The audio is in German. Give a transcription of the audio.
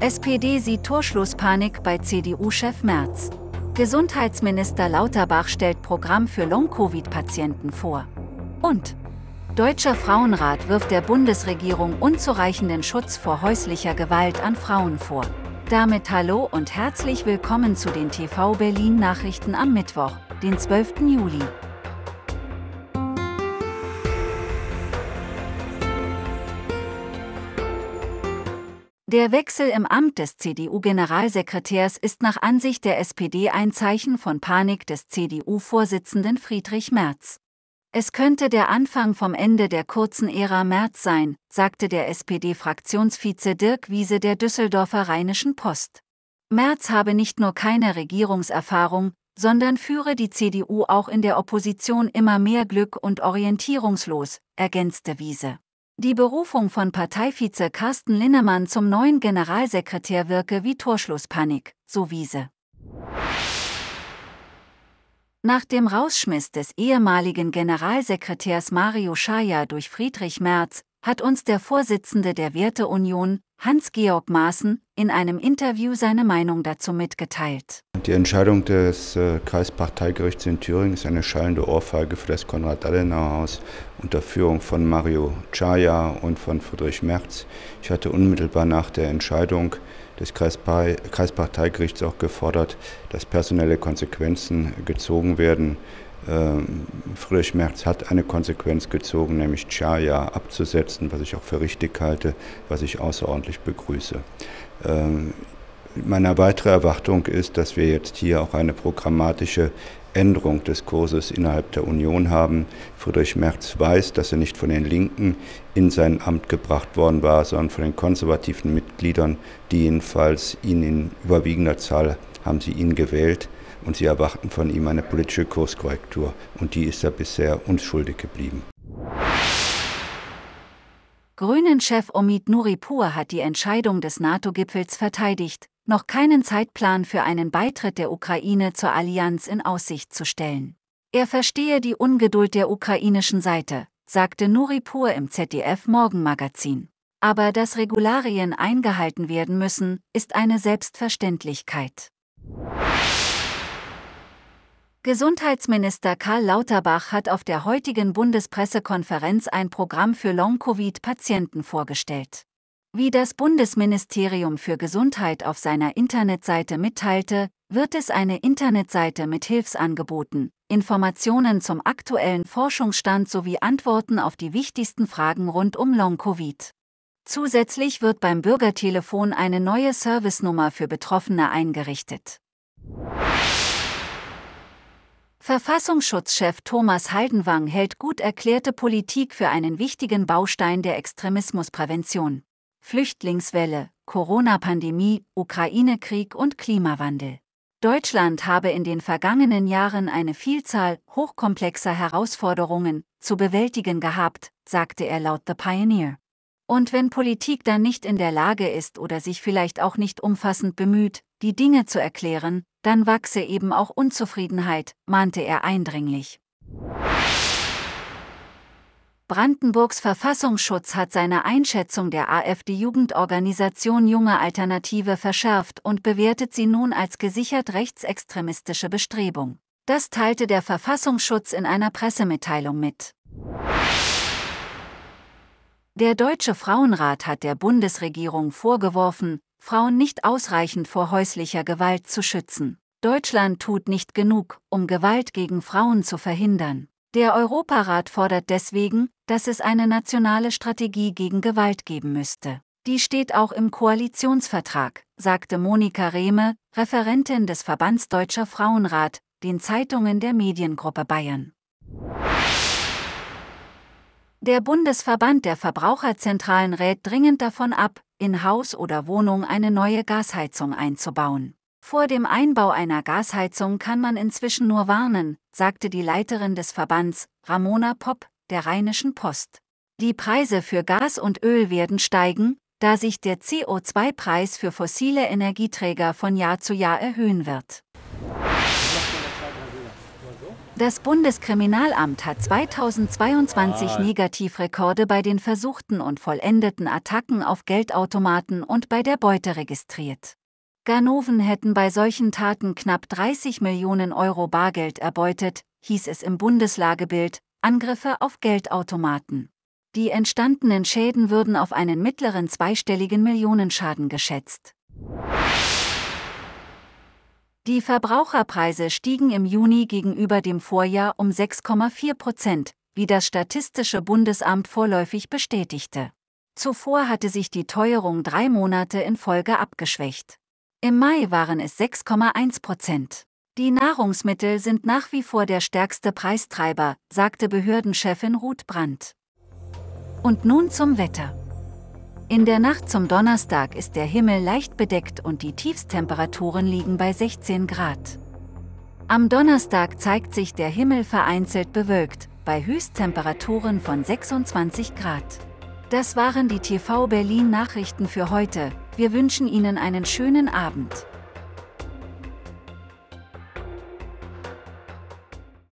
SPD sieht Torschlusspanik bei CDU-Chef Merz. Gesundheitsminister Lauterbach stellt Programm für Long-Covid-Patienten vor. Und Deutscher Frauenrat wirft der Bundesregierung unzureichenden Schutz vor häuslicher Gewalt an Frauen vor. Damit hallo und herzlich willkommen zu den TV Berlin Nachrichten am Mittwoch, den 12. Juli. Der Wechsel im Amt des CDU-Generalsekretärs ist nach Ansicht der SPD ein Zeichen von Panik des CDU-Vorsitzenden Friedrich Merz. Es könnte der Anfang vom Ende der kurzen Ära Merz sein, sagte der SPD-Fraktionsvize Dirk Wiese der Düsseldorfer Rheinischen Post. Merz habe nicht nur keine Regierungserfahrung, sondern führe die CDU auch in der Opposition immer mehr Glück und orientierungslos, ergänzte Wiese. Die Berufung von Parteivize Carsten Linnemann zum neuen Generalsekretär wirke wie Torschlusspanik, so Wiese. Nach dem Rausschmiss des ehemaligen Generalsekretärs Mario Schaja durch Friedrich Merz hat uns der Vorsitzende der Werteunion, Hans-Georg Maaßen, in einem Interview seine Meinung dazu mitgeteilt. Die Entscheidung des äh, Kreisparteigerichts in Thüringen ist eine schallende Ohrfeige für das Konrad-Adenauer-Haus unter Führung von Mario Czaja und von Friedrich Merz. Ich hatte unmittelbar nach der Entscheidung des Kreisparteigerichts auch gefordert, dass personelle Konsequenzen gezogen werden. Ähm, Friedrich Merz hat eine Konsequenz gezogen, nämlich Chaya abzusetzen, was ich auch für richtig halte, was ich außerordentlich begrüße. Ähm, meine weitere Erwartung ist, dass wir jetzt hier auch eine programmatische Änderung des Kurses innerhalb der Union haben. Friedrich Merz weiß, dass er nicht von den Linken in sein Amt gebracht worden war, sondern von den konservativen Mitgliedern, die jedenfalls ihn in überwiegender Zahl haben sie ihn gewählt und sie erwarten von ihm eine politische Kurskorrektur und die ist er bisher unschuldig geblieben. Grünen-Chef Omid Nuripur hat die Entscheidung des NATO-Gipfels verteidigt, noch keinen Zeitplan für einen Beitritt der Ukraine zur Allianz in Aussicht zu stellen. Er verstehe die Ungeduld der ukrainischen Seite, sagte Nuripur im ZDF Morgenmagazin. Aber dass Regularien eingehalten werden müssen, ist eine Selbstverständlichkeit. Gesundheitsminister Karl Lauterbach hat auf der heutigen Bundespressekonferenz ein Programm für Long-Covid-Patienten vorgestellt. Wie das Bundesministerium für Gesundheit auf seiner Internetseite mitteilte, wird es eine Internetseite mit Hilfsangeboten, Informationen zum aktuellen Forschungsstand sowie Antworten auf die wichtigsten Fragen rund um Long-Covid. Zusätzlich wird beim Bürgertelefon eine neue Servicenummer für Betroffene eingerichtet. Verfassungsschutzchef Thomas Haldenwang hält gut erklärte Politik für einen wichtigen Baustein der Extremismusprävention. Flüchtlingswelle, Corona-Pandemie, Ukraine-Krieg und Klimawandel. Deutschland habe in den vergangenen Jahren eine Vielzahl hochkomplexer Herausforderungen zu bewältigen gehabt, sagte er laut The Pioneer. Und wenn Politik dann nicht in der Lage ist oder sich vielleicht auch nicht umfassend bemüht, die Dinge zu erklären, dann wachse eben auch Unzufriedenheit, mahnte er eindringlich. Brandenburgs Verfassungsschutz hat seine Einschätzung der AfD-Jugendorganisation Junge Alternative verschärft und bewertet sie nun als gesichert rechtsextremistische Bestrebung. Das teilte der Verfassungsschutz in einer Pressemitteilung mit. Der Deutsche Frauenrat hat der Bundesregierung vorgeworfen, Frauen nicht ausreichend vor häuslicher Gewalt zu schützen. Deutschland tut nicht genug, um Gewalt gegen Frauen zu verhindern. Der Europarat fordert deswegen, dass es eine nationale Strategie gegen Gewalt geben müsste. Die steht auch im Koalitionsvertrag, sagte Monika Rehme, Referentin des Verbands Deutscher Frauenrat, den Zeitungen der Mediengruppe Bayern. Der Bundesverband der Verbraucherzentralen rät dringend davon ab, in Haus oder Wohnung eine neue Gasheizung einzubauen. Vor dem Einbau einer Gasheizung kann man inzwischen nur warnen, sagte die Leiterin des Verbands, Ramona Popp, der Rheinischen Post. Die Preise für Gas und Öl werden steigen, da sich der CO2-Preis für fossile Energieträger von Jahr zu Jahr erhöhen wird. Das Bundeskriminalamt hat 2022 ah. Negativrekorde bei den versuchten und vollendeten Attacken auf Geldautomaten und bei der Beute registriert. Ganoven hätten bei solchen Taten knapp 30 Millionen Euro Bargeld erbeutet, hieß es im Bundeslagebild, Angriffe auf Geldautomaten. Die entstandenen Schäden würden auf einen mittleren zweistelligen Millionenschaden geschätzt. Die Verbraucherpreise stiegen im Juni gegenüber dem Vorjahr um 6,4 Prozent, wie das Statistische Bundesamt vorläufig bestätigte. Zuvor hatte sich die Teuerung drei Monate in Folge abgeschwächt. Im Mai waren es 6,1 Prozent. Die Nahrungsmittel sind nach wie vor der stärkste Preistreiber, sagte Behördenchefin Ruth Brandt. Und nun zum Wetter. In der Nacht zum Donnerstag ist der Himmel leicht bedeckt und die Tiefstemperaturen liegen bei 16 Grad. Am Donnerstag zeigt sich der Himmel vereinzelt bewölkt, bei Höchsttemperaturen von 26 Grad. Das waren die TV Berlin Nachrichten für heute. Wir wünschen Ihnen einen schönen Abend.